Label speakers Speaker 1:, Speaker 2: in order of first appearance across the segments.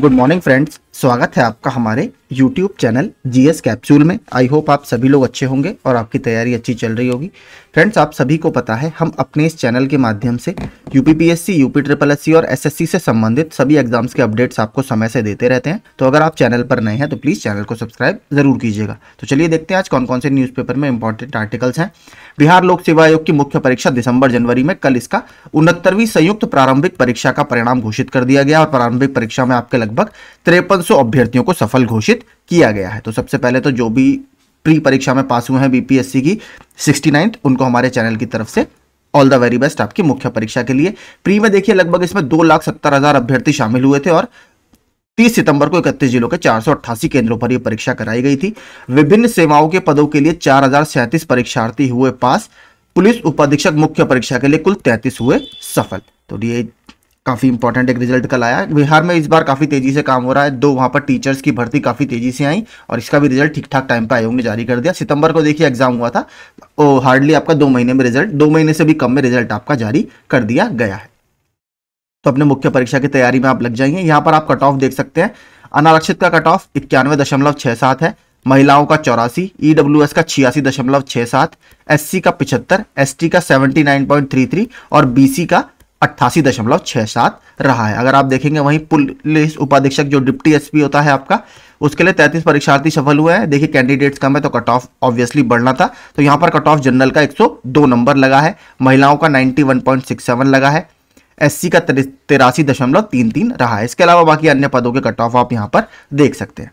Speaker 1: good morning friends स्वागत है आपका हमारे YouTube चैनल जीएस कैप्सूल में आई होप आप सभी लोग अच्छे होंगे और आपकी तैयारी अच्छी चल रही होगी फ्रेंड्स आप सभी को पता है हम अपने इस चैनल के माध्यम से यू यूपी ट्रिपल एस सी और एस एस सी से संबंधित सभी एग्जाम्स के अपडेट्स आपको समय से देते रहते हैं तो अगर आप चैनल पर नए हैं तो प्लीज़ चैनल को सब्सक्राइब जरूर कीजिएगा तो चलिए देखते हैं आज कौन कौन से न्यूज़पेपर में इंपॉर्टेंट आर्टिकल्स हैं बिहार लोक सेवा आयोग की मुख्य परीक्षा दिसंबर जनवरी में कल इसका उनहत्तरवीं संयुक्त प्रारंभिक परीक्षा का परिणाम घोषित कर दिया गया और प्रारंभिक परीक्षा में आपके लगभग तिरपन 500 अभ्यर्थियों को सफल घोषित किया गया है तो सबसे पहले तो जो भी प्री परीक्षा में पास हुए हैं बीपीएससी की सिक्सटी उनको हमारे चैनल की तरफ से ऑल द वेरी बेस्ट आपकी मुख्य परीक्षा के लिए प्री में देखिए लगभग इसमें दो लाख सत्तर हज़ार अभ्यर्थी शामिल हुए थे और 30 सितंबर को इकतीस जिलों के चार केंद्रों पर यह परीक्षा कराई गई थी विभिन्न सेवाओं के पदों के लिए चार परीक्षार्थी हुए पास पुलिस उपाधीक्षक मुख्य परीक्षा के लिए कुल 33 हुए सफल तो ये काफ़ी इंपॉर्टेंट एक रिजल्ट कल आया बिहार में इस बार काफ़ी तेज़ी से काम हो रहा है दो वहां पर टीचर्स की भर्ती काफ़ी तेज़ी से आई और इसका भी रिजल्ट ठीक ठाक टाइम पर आयोग ने जारी कर दिया सितंबर को देखिए एग्जाम हुआ था ओ हार्डली आपका दो महीने में रिजल्ट दो महीने से भी कम में रिजल्ट आपका जारी कर दिया गया है तो अपने मुख्य परीक्षा की तैयारी में आप लग जाइए यहाँ पर आप कट ऑफ देख सकते हैं अनारक्षित का कट ऑफ इक्यानवे दशमलव छह सात है महिलाओं का चौरासी ई e का छियासी दशमलव छह सात एस का पिछहत्तर एस का seventy nine point three three और बी का अट्ठासी दशमलव छः सात रहा है अगर आप देखेंगे वहीं पुलिस उपाधीक्षक जो डिप्टी एसपी होता है आपका उसके लिए तैंतीस परीक्षार्थी सफल हुए हैं देखिए कैंडिडेट्स कम है तो कट ऑफ ऑब्वियसली बढ़ना था तो यहाँ पर कट ऑफ जनरल का 102 नंबर लगा है महिलाओं का सेवन लगा है एससी का तिरासी दशमलव तीन तीन रहा है इसके अलावा बाकी अन्य पदों के कट ऑफ आप यहाँ पर देख सकते हैं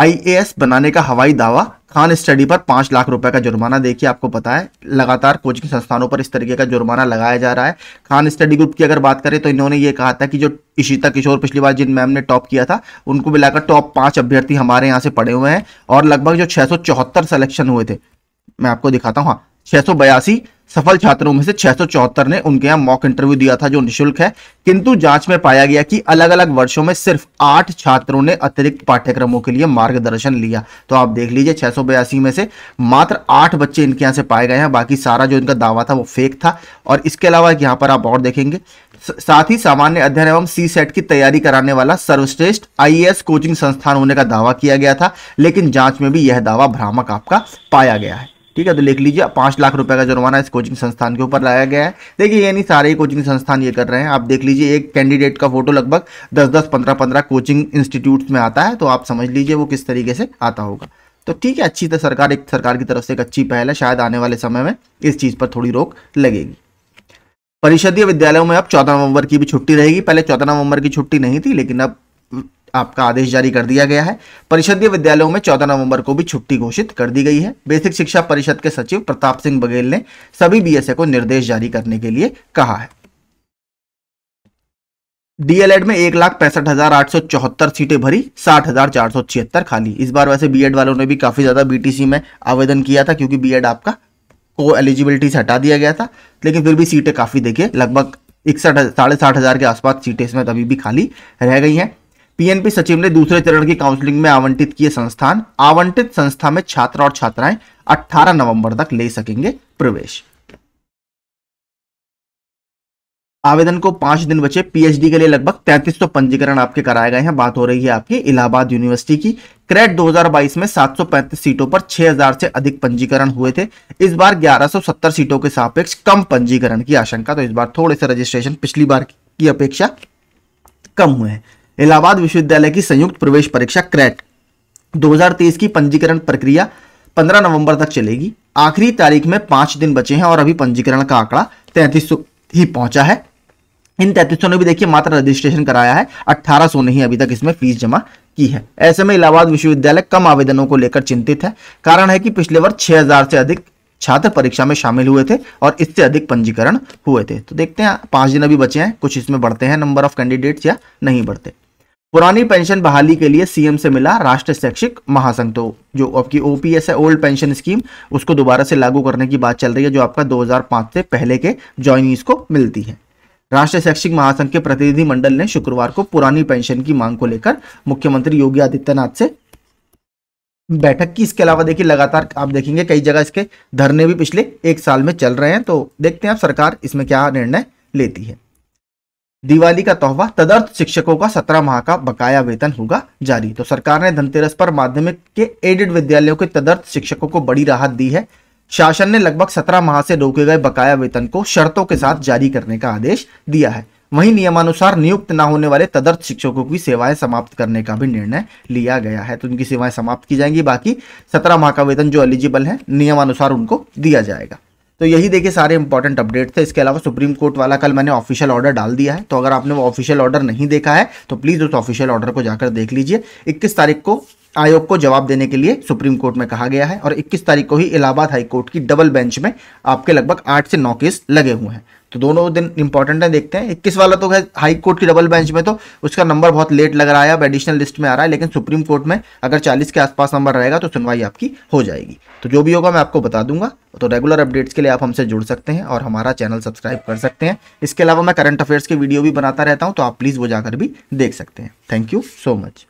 Speaker 1: आईएएस बनाने का हवाई दावा खान स्टडी पर पाँच लाख रुपए का जुर्माना देखिए आपको पता है लगातार कोचिंग संस्थानों पर इस तरीके का जुर्माना लगाया जा रहा है खान स्टडी ग्रुप की अगर बात करें तो इन्होंने ये कहा था कि जो इशिता किशोर पिछली बार जिन मैम ने टॉप किया था उनको मिलाकर टॉप पाँच अभ्यर्थी हमारे यहाँ से पड़े हुए हैं और लगभग जो छः सिलेक्शन हुए थे मैं आपको दिखाता हूँ हाँ छः सफल छात्रों में से छह ने उनके यहाँ मॉक इंटरव्यू दिया था जो निःशुल्क है किंतु जांच में पाया गया कि अलग अलग वर्षों में सिर्फ आठ छात्रों ने अतिरिक्त पाठ्यक्रमों के लिए मार्गदर्शन लिया तो आप देख लीजिए छह में से मात्र आठ बच्चे इनके यहाँ से पाए गए हैं बाकी सारा जो इनका दावा था वो फेक था और इसके अलावा यहाँ पर आप और देखेंगे साथ ही सामान्य अध्ययन एवं सी सेट e की तैयारी कराने वाला सर्वश्रेष्ठ आईएएस कोचिंग संस्थान होने का दावा किया गया था लेकिन जांच में भी यह दावा भ्रामक आपका पाया गया है ठीक है तो लिख लीजिए पांच लाख रुपए का जुर्माना इस कोचिंग संस्थान के ऊपर लाया गया है देखिए ये नहीं सारे कोचिंग संस्थान ये कर रहे हैं आप देख लीजिए एक कैंडिडेट का फोटो लगभग दस दस पंद्रह पंद्रह कोचिंग इंस्टीट्यूट में आता है तो आप समझ लीजिए वो किस तरीके से आता होगा तो ठीक है अच्छी तरह सरकार एक सरकार की तरफ से एक अच्छी पहल है शायद आने वाले समय में इस चीज़ पर थोड़ी रोक लगेगी परिषदीय विद्यालयों में अब चौदह नवंबर की भी छुट्टी रहेगी पहले चौदह नवंबर की छुट्टी नहीं थी लेकिन अब आपका आदेश जारी कर दिया गया है परिषदीय विद्यालयों में 14 नवंबर को भी छुट्टी घोषित कर दी गई है बेसिक शिक्षा परिषद के सचिव प्रताप सिंह बघेल ने सभी बीएसए को निर्देश जारी करने के लिए कहा है डीएलएड में एक लाख पैंसठ हजार आठ सौ चौहत्तर सीटें भरी साठ हजार चार सौ छिहत्तर खाली इस बार वैसे बीएड वालों ने भी काफी ज्यादा बीटीसी में आवेदन किया था क्योंकि बीएड आपका को एलिजिबिलिटी से हटा दिया गया था लेकिन फिर भी सीटें काफी देखिए लगभग इकसठ साढ़े साठ हजार के आसपास सीटें इसमें अभी भी खाली रह गई हैं पीएनपी सचिव ने दूसरे चरण की काउंसलिंग में आवंटित किए संस्थान आवंटित संस्था में छात्र और छात्राएं 18 नवंबर तक ले सकेंगे प्रवेश आवेदन को पांच दिन बचे पीएचडी के लिए लगभग 3300 पंजीकरण आपके कराए गए हैं बात हो रही है आपकी इलाहाबाद यूनिवर्सिटी की क्रेड 2022 में 735 सीटों पर 6000 से अधिक पंजीकरण हुए थे इस बार 1170 सीटों के सापेक्ष कम पंजीकरण की आशंका तो इस बार थोड़े से रजिस्ट्रेशन पिछली बार की अपेक्षा कम हुए हैं इलाहाबाद विश्वविद्यालय की संयुक्त प्रवेश परीक्षा क्रैट 2023 की पंजीकरण प्रक्रिया 15 नवंबर तक चलेगी आखिरी तारीख में पांच दिन बचे हैं और अभी पंजीकरण का आंकड़ा तैंतीस ही पहुंचा है इन तैतीस ने भी देखिए मात्र रजिस्ट्रेशन कराया है अट्ठारह सौ ने ही अभी तक इसमें फीस जमा की है ऐसे में इलाहाबाद विश्वविद्यालय कम आवेदनों को लेकर चिंतित है कारण है कि पिछले वर्ष हजार से अधिक छात्र परीक्षा में शामिल हुए थे और इससे अधिक पंजीकरण हुए थे तो देखते हैं पांच दिन अभी बचे हैं कुछ इसमें बढ़ते हैं नंबर ऑफ कैंडिडेट्स या नहीं बढ़ते पुरानी पेंशन बहाली के लिए सीएम से मिला राष्ट्रीय शैक्षिक महासंघ तो जो आपकी ओपीएस है ओल्ड पेंशन स्कीम उसको दोबारा से लागू करने की बात चल रही है जो आपका 2005 से पहले के ज्वाइनीज को मिलती है राष्ट्रीय शैक्षिक महासंघ के प्रतिनिधि मंडल ने शुक्रवार को पुरानी पेंशन की मांग को लेकर मुख्यमंत्री योगी आदित्यनाथ से बैठक की इसके अलावा देखिए लगातार आप देखेंगे कई जगह इसके धरने भी पिछले एक साल में चल रहे हैं तो देखते हैं आप सरकार इसमें क्या निर्णय लेती है दिवाली का तोहफा तदर्थ शिक्षकों का सत्रह माह का बकाया वेतन होगा जारी तो सरकार ने धनतेरस पर माध्यमिक के एडेड विद्यालयों के तदर्थ शिक्षकों को बड़ी राहत दी है शासन ने लगभग सत्रह माह से रोके गए बकाया वेतन को शर्तों के साथ जारी करने का आदेश दिया है वहीं नियमानुसार नियुक्त न होने वाले तदर्थ शिक्षकों की सेवाएं समाप्त करने का भी निर्णय लिया गया है तो उनकी सेवाएं समाप्त की जाएंगी बाकी सत्रह माह का वेतन जो एलिजिबल है नियमानुसार उनको दिया जाएगा तो यही देखिए सारे इंपॉर्टेंट अपडेट थे इसके अलावा सुप्रीम कोर्ट वाला कल मैंने ऑफिशियल ऑर्डर डाल दिया है तो अगर आपने वो ऑफिशियल ऑर्डर नहीं देखा है तो प्लीज़ उस ऑफिशियल ऑर्डर को जाकर देख लीजिए इक्कीस तारीख को आयोग को जवाब देने के लिए सुप्रीम कोर्ट में कहा गया है और 21 तारीख को ही इलाहाबाद हाई कोर्ट की डबल बेंच में आपके लगभग आठ से नौ केस लगे हुए हैं तो दोनों दिन इंपॉर्टेंट है देखते हैं इक्कीस वाला तो हाई कोर्ट की डबल बेंच में तो उसका नंबर बहुत लेट लग रहा है अब एडिशनल लिस्ट में आ रहा है लेकिन सुप्रीम कोर्ट में अगर चालीस के आसपास नंबर रहेगा तो सुनवाई आपकी हो जाएगी तो जो भी होगा मैं आपको बता दूंगा तो रेगुलर अपडेट्स के लिए आप हमसे जुड़ सकते हैं और हमारा चैनल सब्सक्राइब कर सकते हैं इसके अलावा मैं करंट अफेयर्स के वीडियो भी बनाता रहता हूँ तो आप प्लीज़ वो जाकर भी देख सकते हैं थैंक यू सो मच